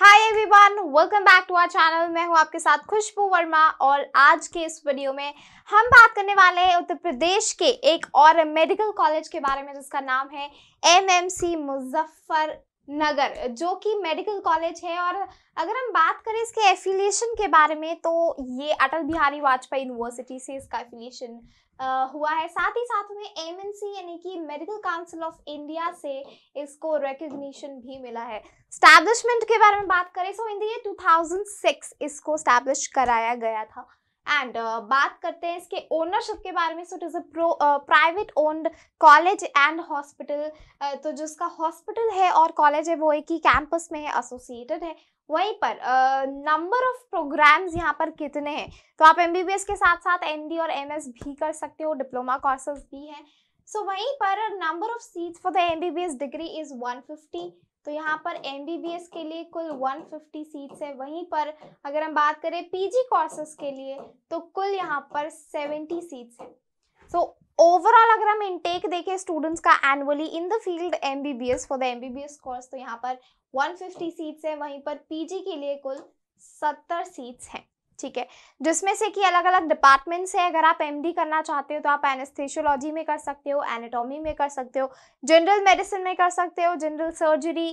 Hi everyone welcome back to our channel मैं हूं आपके साथ खुशबू वर्मा और आज के इस वीडियो में हम बात करने वाले हैं उत्तर प्रदेश के एक और मेडिकल कॉलेज के बारे में जिसका नाम है एमएमसी मुजफ्फर नगर जो कि मेडिकल कॉलेज है और अगर हम बात करें इसके एफिलिएशन के बारे में तो ये अटल बिहारी वाजपेयी यूनिवर्सिटी से इसका एफिलिएशन हुआ है साथ ही साथ में एम यानी कि मेडिकल काउंसिल ऑफ इंडिया से इसको रिकग्निशन भी मिला है स्टैब्लिशमेंट के बारे में बात करें so in the thousand six इसको स्टैब्लिश कराया गया था एंड uh, बात करते हैं इसके ओनरशिप के बारे में so it is a private owned college and hospital तो जो इसका हॉस्पिटल है और कॉलेज है वो एक ही कैंपस में है एसोसिएटेड है वहीं पर नंबर ऑफ प्रोग्राम्स यहाँ पर कितने हैं तो आप एमबीबीएस के साथ साथ एम और एम भी कर सकते हो डिप्लोमा कोर्सेज भी हैं सो so, वहीं पर number of seats for the M degree is one तो यहाँ पर एम के लिए कुल 150 सीट्स है वहीं पर अगर हम बात करें पीजी कोर्सेस के लिए तो कुल यहाँ पर 70 सीट्स है सो ओवरऑल अगर हम इनटेक देखें स्टूडेंट्स का annually in the field MBBS for the MBBS course तो यहाँ पर 150 सीट्स है वहीं पर पीजी के लिए कुल 70 सीट्स हैं ठीक है जिसमें से कि अलग अलग डिपार्टमेंट्स है अगर आप एमडी करना चाहते हो तो आप एनेस्थेशोलॉजी में कर सकते हो एनाटॉमी में कर सकते हो जनरल मेडिसिन में कर सकते हो जनरल सर्जरी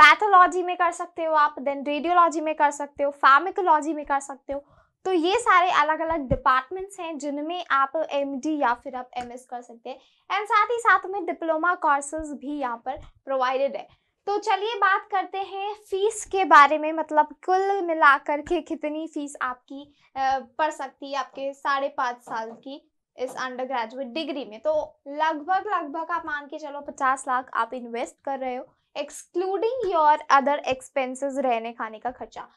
पैथोलॉजी में कर सकते हो आप देन रेडियोलॉजी में कर सकते हो फार्मिकोलॉजी में कर सकते हो तो ये सारे अलग अलग डिपार्टमेंट्स हैं जिनमें आप एम या फिर आप एम कर सकते हैं एंड साथ ही साथ में डिप्लोमा कोर्सेज भी यहाँ पर प्रोवाइडेड है तो चलिए बात करते हैं फीस के बारे में मतलब कुल मिलाकर के कितनी फीस आपकी पड़ सकती है आपके साढ़े पाँच साल की इस अंडर ग्रेजुएट डिग्री में तो लगभग लगभग आप मान के चलो पचास लाख आप इन्वेस्ट कर रहे हो एक्सक्लूडिंग योर अदर एक्सपेंसेस रहने खाने का खर्चा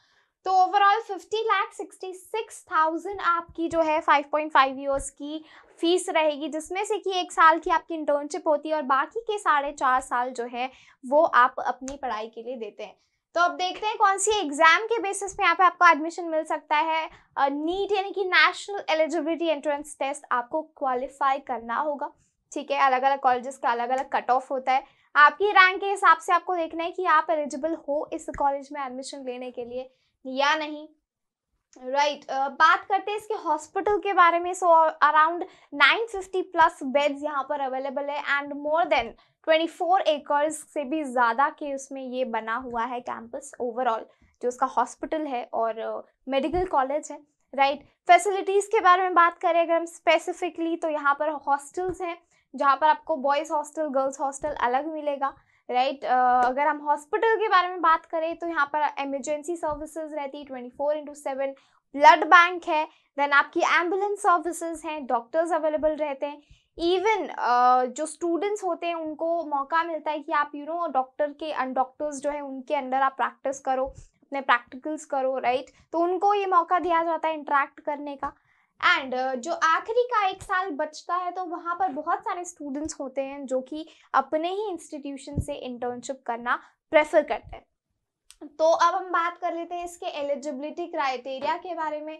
तो ओवरऑल 50 लाख 66,000 आपकी जो है 5.5 इयर्स की फीस रहेगी जिसमें से कि एक साल की आपकी इंटर्नशिप होती है और बाकी के साढ़े चार साल जो है वो आप अपनी पढ़ाई के लिए देते हैं तो अब देखते हैं कौन सी एग्जाम के बेसिस पे यहाँ पे आपको एडमिशन मिल सकता है नीट यानी कि नेशनल एलिजिबिलिटी एंट्रेंस टेस्ट आपको क्वालिफाई करना होगा ठीक है अलग अलग कॉलेजेस का अलग अलग कट ऑफ होता है आपकी रैंक के हिसाब से आपको देखना है कि आप एलिजिबल हो इस कॉलेज में एडमिशन लेने के लिए या नहीं राइट right. uh, बात करते हैं इसके हॉस्पिटल के बारे में सो अराउंड 950 प्लस बेड्स यहाँ पर अवेलेबल है एंड मोर देन 24 एकर्स से भी ज़्यादा के उसमें ये बना हुआ है कैंपस ओवरऑल जो उसका हॉस्पिटल है और मेडिकल uh, कॉलेज है राइट right. फैसिलिटीज़ के बारे में बात करें अगर हम स्पेसिफिकली तो यहाँ पर हॉस्टल्स हैं जहाँ पर आपको बॉयज़ हॉस्टल गर्ल्स हॉस्टल अलग मिलेगा राइट right? uh, अगर हम हॉस्पिटल के बारे में बात करें तो यहाँ पर एमरजेंसी सर्विसेज रहती है twenty four into seven blood bank है देन आपकी एम्बुलेंस सर्विसेज हैं डॉक्टर्स अवेलेबल रहते हैं इवन uh, जो स्टूडेंट्स होते हैं उनको मौका मिलता है कि आप यू नो डॉक्टर के डॉक्टर्स जो है उनके अंडर आप प्रैक्टिस करो अपने प्रैक्टिकल्स करो राइट right? तो उनको ये मौका दिया जाता है इंट्रैक्ट करने का एंड uh, जो आखिरी का एक साल बचता है तो वहाँ पर बहुत सारे स्टूडेंट्स होते हैं जो कि अपने ही इंस्टीट्यूशन से इंटर्नशिप करना प्रेफर करते हैं तो अब हम बात कर लेते हैं इसके एलिजिबिलिटी क्राइटेरिया के बारे में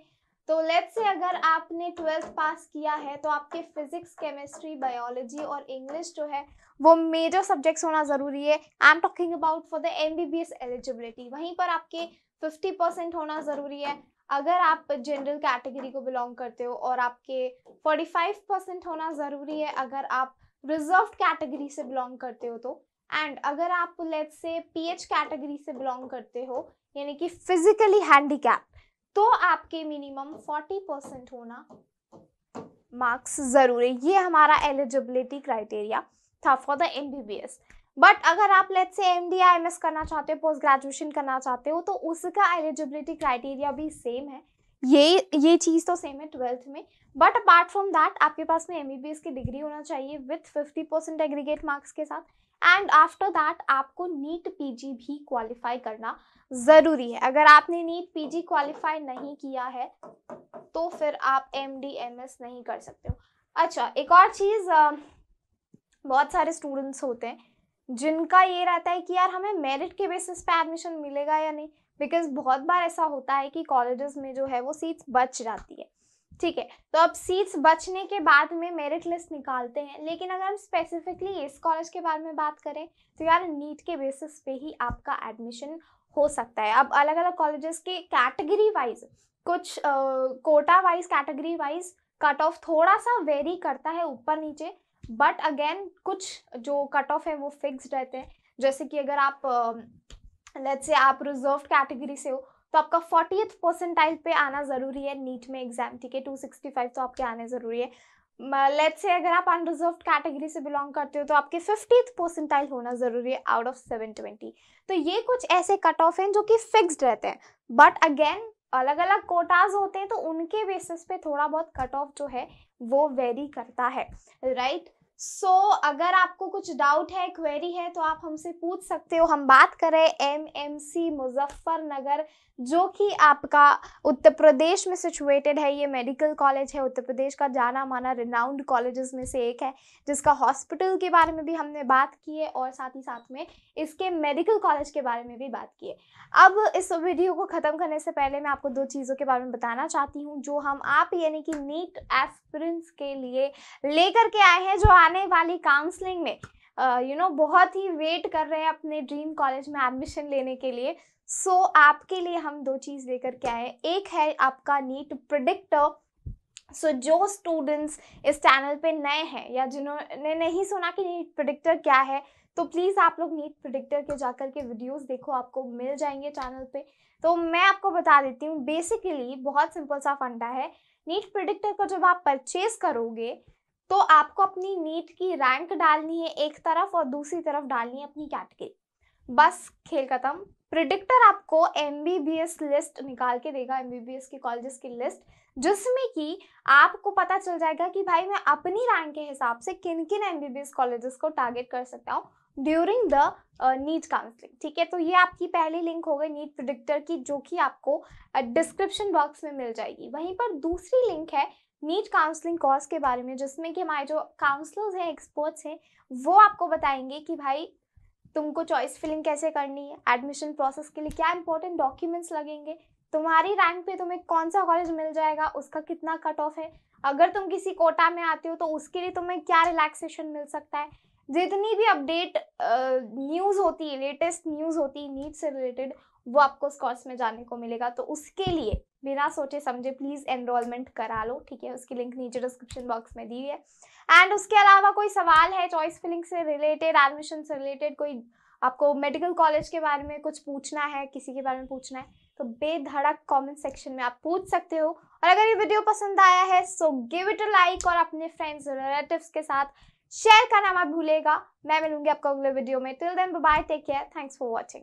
तो लेट्स से अगर आपने ट्वेल्थ पास किया है तो आपके फिजिक्स केमिस्ट्री बायोलॉजी और इंग्लिश जो है वो मेजर सब्जेक्ट्स होना ज़रूरी है I am talking about for the M eligibility वहीं पर आपके फिफ्टी परसेंट होना ज़रूरी है अगर आप जनरल कैटेगरी को बिलोंग करते हो और आपके फोर्टी फाइव परसेंट होना ज़रूरी है अगर आप रिजर्व कैटेगरी से बिलोंग करते हो तो एंड अगर आप लेट से पीएच कैटेगरी से बिलोंग करते हो यानी कि फिजिकली हैंडीकैप तो आपके मिनिमम फोर्टी परसेंट होना मार्क्स ज़रूरी है ये हमारा एलिजिबिलिटी क्राइटेरिया था फॉर द एमबीबीएस बट अगर आप let's say M D I M S करना चाहते हो पोस्ट ग्रेजुएशन करना चाहते हो तो उसका एलिजिबिलिटी क्राइटेरिया भी सेम है ये ये चीज़ तो सेम है ट्वेल्थ में बट अपार्ट फ्रॉम दैट आपके पास में एम की डिग्री होना चाहिए with fifty percent aggregate marks के साथ एंड आफ्टर दैट आपको नीट जी भी क्वालिफाई करना ज़रूरी है अगर आपने नीट पी जी क्वालिफाई नहीं किया है तो फिर आप एम डी एम एस नहीं कर सकते हो अच्छा एक और चीज़ बहुत सारे स्टूडेंट्स होते हैं जिनका ये रहता है कि यार हमें मेरिट के बेसिस पे एडमिशन मिलेगा या नहीं बिकॉज बहुत बार ऐसा होता है कि कॉलेजेस में जो है वो सीट्स बच जाती है ठीक है तो अब सीट्स बचने के बाद में मेरिट लिस्ट निकालते हैं लेकिन अगर हम स्पेसिफिकली इस कॉलेज के बारे में बात करें तो यार नीट के बेसिस पे ही आपका एडमिशन हो सकता है अब अलग अलग कॉलेजेस के कैटेगरी वाइज कुछ quota wise category wise cut off थोड़ा सा वेरी करता है ऊपर नीचे बट अगेन कुछ जो कट ऑफ है वो फिक्स रहते हैं जैसे कि अगर आप लेट्स से आप रिजर्व कैटेगरी से हो तो आपका फोर्टी परसेंटाइल पे आना ज़रूरी है नीट में एग्जाम ठीक है टू सिक्सटी फाइव तो आपके आने ज़रूरी है लेट्स से अगर आप अनरिजर्व कैटेगरी से बिलोंग करते हो तो आपके फिफ्टी परसेंटाइल होना ज़रूरी है आउट ऑफ सेवन ट्वेंटी तो ये कुछ ऐसे कट ऑफ हैं जो कि फिक्स्ड रहते हैं बट अगेन अलग अलग कोटाज होते हैं तो उनके बेसिस पे थोड़ा बहुत कट ऑफ जो है वो वेरी करता है राइट right? सो so, अगर आपको कुछ डाउट है क्वेरी है तो आप हमसे पूछ सकते हो हम बात करें एम एम सी मुजफ्फरनगर जो कि आपका उत्तर प्रदेश में सिचुएटेड है ये मेडिकल कॉलेज है उत्तर प्रदेश का जाना माना रिनाउंड कॉलेजेस में से एक है जिसका हॉस्पिटल के बारे में भी हमने बात की है और साथ ही साथ में इसके मेडिकल कॉलेज के बारे में भी बात की है अब इस वीडियो को ख़त्म करने से पहले मैं आपको दो चीज़ों के बारे में बताना चाहती हूँ जो हम आप यानी कि नीट एक्सपीरियंस के लिए लेकर के आए हैं जो आने वाली काउंसलिंग में you uh, know you know, बहुत ही वेट कर रहे हैं अपने ड्रीम कॉलेज में एडमिशन लेने के लिए सो so, आपके लिए हम दो चीज़ लेकर के आए एक है आपका नीट प्रडिक्टर सो जो स्टूडेंट्स इस चैनल पे नए हैं या जिन्होंने नहीं सुना कि नीट प्रडिक्टर क्या है तो प्लीज़ आप लोग नीट प्रडिक्टर के जाकर के वीडियोस देखो आपको मिल जाएंगे चैनल पे तो मैं आपको बता देती हूँ बेसिकली बहुत सिंपल सा फंडा है नीट प्रिडिक्टर को जब आप परचेज करोगे तो आपको अपनी नीट की रैंक डालनी है एक तरफ और दूसरी तरफ डालनी है अपनी कैटेगरी बस खेल खत्म प्रिडिक्टर आपको एम लिस्ट निकाल के देगा एम के कॉलेजेस की लिस्ट जिसमें कि आपको पता चल जाएगा कि भाई मैं अपनी रैंक के हिसाब से किन किन एम कॉलेजेस को टारगेट कर सकता हूँ during the uh, NEET counselling ठीक है तो ये आपकी पहली लिंक हो गई नीट प्रिडिक्टर की जो कि आपको डिस्क्रिप्शन uh, बॉक्स में मिल जाएगी वहीं पर दूसरी लिंक है नीट काउंसलिंग कोर्स के बारे में जिसमें कि हमारे जो काउंसलर्स हैं एक्सपर्ट्स हैं वो आपको बताएंगे कि भाई तुमको चॉइस फिलिंग कैसे करनी है एडमिशन प्रोसेस के लिए क्या इंपॉर्टेंट डॉक्यूमेंट्स लगेंगे तुम्हारी रैंक पे तुम्हें कौन सा कॉलेज मिल जाएगा उसका कितना कट ऑफ है अगर तुम किसी कोटा में आते हो तो उसके लिए तुम्हें क्या रिलैक्सेशन मिल सकता है जितनी भी अपडेट न्यूज़ होती है लेटेस्ट न्यूज़ होती है नीट से रिलेटेड वो आपको उस कोर्स में जाने को मिलेगा तो उसके लिए बिना सोचे समझे प्लीज़ एनरोलमेंट करा लो ठीक है उसकी लिंक नीचे डिस्क्रिप्शन बॉक्स में दी हुई है एंड उसके अलावा कोई सवाल है चॉइस फिलिंग से रिलेटेड एडमिशन से रिलेटेड कोई आपको मेडिकल कॉलेज के बारे में कुछ पूछना है किसी के बारे में पूछना है तो बेधड़क कमेंट सेक्शन में आप पूछ सकते हो और अगर ये वीडियो पसंद आया है so give it a like और अपने फ्रेंड्स रिलेटिव्स के साथ शेयर करना मत भूलेगा मैं मिलूंगी आपको अगले वीडियो में till then bye take care thanks for watching